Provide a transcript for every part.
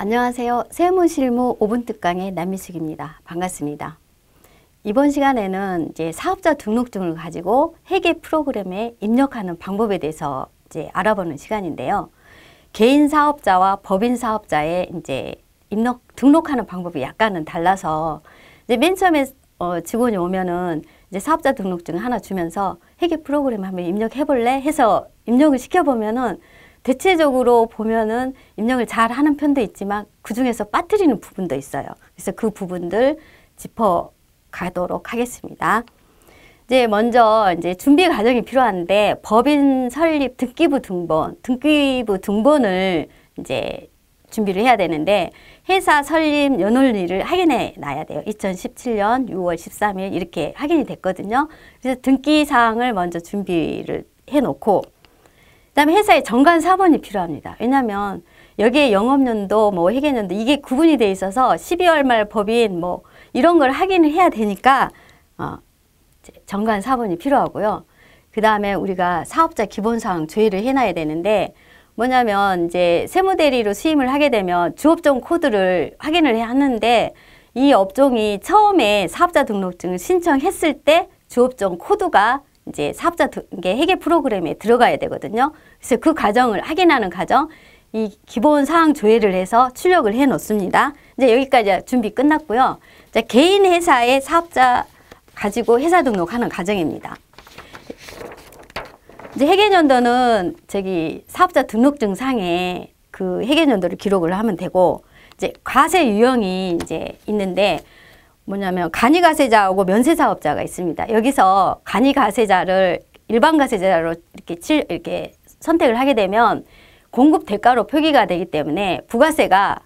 안녕하세요. 세무실무 5분 특강의 남미숙입니다. 반갑습니다. 이번 시간에는 이제 사업자 등록증을 가지고 회계 프로그램에 입력하는 방법에 대해서 이제 알아보는 시간인데요. 개인 사업자와 법인 사업자의 이제 입력 등록하는 방법이 약간은 달라서 이제 맨 처음에 어, 직원이 오면은 이제 사업자 등록증 하나 주면서 회계 프로그램 한번 입력해 볼래 해서 입력을 시켜 보면은 대체적으로 보면은 입력을 잘 하는 편도 있지만 그 중에서 빠뜨리는 부분도 있어요. 그래서 그 부분들 짚어 가도록 하겠습니다. 이제 먼저 이제 준비 과정이 필요한데 법인 설립 등기부 등본, 등기부 등본을 이제 준비를 해야 되는데 회사 설립 연월일을 확인해 놔야 돼요. 2017년 6월 13일 이렇게 확인이 됐거든요. 그래서 등기 사항을 먼저 준비를 해 놓고 그다음에 회사에 정관 사본이 필요합니다. 왜냐하면 여기에 영업년도뭐회계년도 이게 구분이 돼 있어서 12월 말 법인 뭐 이런 걸 확인을 해야 되니까 어, 정관 사본이 필요하고요. 그 다음에 우리가 사업자 기본사항 조회를 해놔야 되는데 뭐냐면 이제 세무대리로 수임을 하게 되면 주업종 코드를 확인을 해야 하는데 이 업종이 처음에 사업자 등록증을 신청했을 때 주업종 코드가 이제 사업자 해계 프로그램에 들어가야 되거든요. 그래서 그 과정을 확인하는 과정, 이 기본 사항 조회를 해서 출력을 해 놓습니다. 이제 여기까지 준비 끝났고요. 이제 개인 회사의 사업자 가지고 회사 등록하는 과정입니다. 이제 회계년도는 저기 사업자 등록증 상에 그 회계년도를 기록을 하면 되고 이제 과세 유형이 이제 있는데 뭐냐면 간이가세자하고 면세사업자가 있습니다. 여기서 간이가세자를 일반 가세자로 이렇게 칠, 이렇게 선택을 하게 되면 공급 대가로 표기가 되기 때문에 부가세가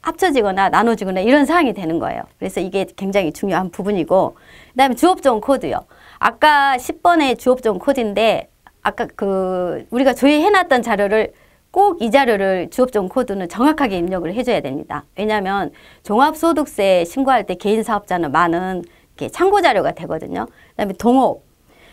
합쳐지거나 나눠지거나 이런 상황이 되는 거예요. 그래서 이게 굉장히 중요한 부분이고 그다음에 주업종 코드요. 아까 10번의 주업종 코드인데 아까 그 우리가 조회해놨던 자료를 꼭이 자료를 주업종 코드는 정확하게 입력을 해줘야 됩니다. 왜냐하면 종합소득세 신고할 때 개인 사업자는 많은 참고 자료가 되거든요. 그다음에 동업,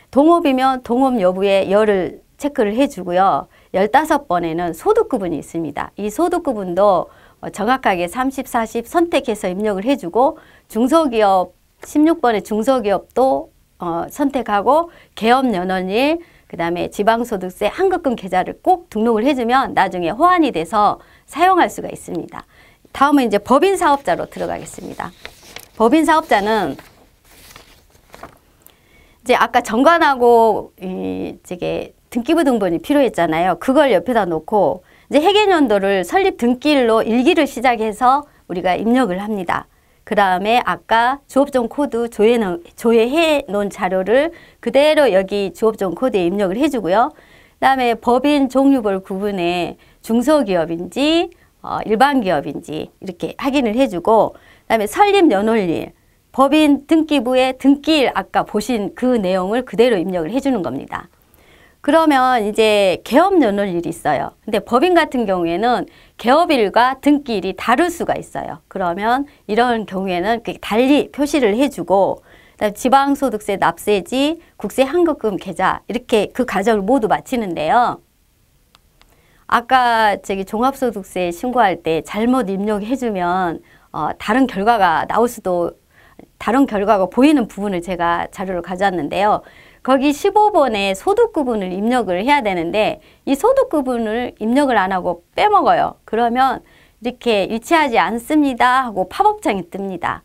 동업이면 동업 여부에 열을 체크를 해주고요. 열다섯 번에는 소득 구분이 있습니다. 이 소득 구분도 어, 정확하게 삼십, 사십 선택해서 입력을 해주고 중소기업 십육 번의 중소기업도 어, 선택하고 개업 연원일 그 다음에 지방소득세 한급금 계좌를 꼭 등록을 해주면 나중에 호환이 돼서 사용할 수가 있습니다. 다음은 이제 법인 사업자로 들어가겠습니다. 법인 사업자는 이제 아까 정관하고 이 저게 등기부 등본이 필요했잖아요. 그걸 옆에다 놓고 이제 해계년도를 설립 등기일로 일기를 시작해서 우리가 입력을 합니다. 그 다음에 아까 주업종 코드 조회, 조회해 놓은 자료를 그대로 여기 주업종 코드에 입력을 해주고요. 그 다음에 법인 종류별 구분에 중소기업인지 어, 일반기업인지 이렇게 확인을 해주고 그 다음에 설립 연월일 법인 등기부의 등기일 아까 보신 그 내용을 그대로 입력을 해주는 겁니다. 그러면 이제 개업 연월일이 있어요. 근데 법인 같은 경우에는 개업일과 등기일이 다를 수가 있어요. 그러면 이런 경우에는 그 달리 표시를 해주고 지방소득세 납세지 국세 환급금 계좌 이렇게 그 과정을 모두 마치는데요. 아까 저기 종합소득세 신고할 때 잘못 입력해주면 어, 다른 결과가 나올 수도 다른 결과가 보이는 부분을 제가 자료를 가져왔는데요. 거기 15번에 소득 구분을 입력을 해야 되는데 이 소득 구분을 입력을 안 하고 빼먹어요. 그러면 이렇게 일치하지 않습니다 하고 팝업창이 뜹니다.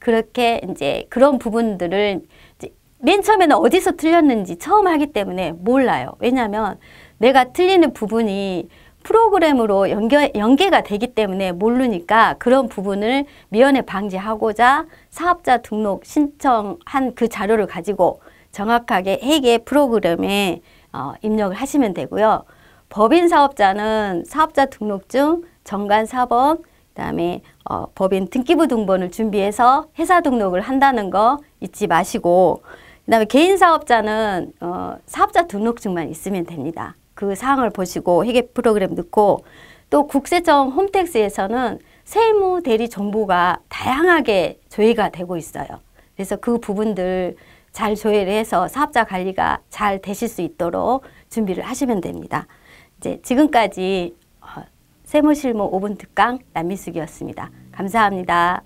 그렇게 이제 그런 부분들을 이제 맨 처음에는 어디서 틀렸는지 처음 하기 때문에 몰라요. 왜냐하면 내가 틀리는 부분이 프로그램으로 연결, 연계가 되기 때문에 모르니까 그런 부분을 미연에 방지하고자 사업자 등록 신청한 그 자료를 가지고 정확하게 회계 프로그램에 어, 입력을 하시면 되고요. 법인 사업자는 사업자 등록증, 정관 사본, 그다음에 어, 법인 등기부 등본을 준비해서 회사 등록을 한다는 거 잊지 마시고 그다음에 개인 사업자는 어, 사업자 등록증만 있으면 됩니다. 그 사항을 보시고 회계 프로그램 넣고 또 국세청 홈택스에서는 세무 대리 정보가 다양하게 조회가 되고 있어요. 그래서 그 부분들 잘조율 해서 사업자 관리가 잘 되실 수 있도록 준비를 하시면 됩니다. 이제 지금까지 어, 세무실무 5분 특강 남미숙이었습니다. 감사합니다.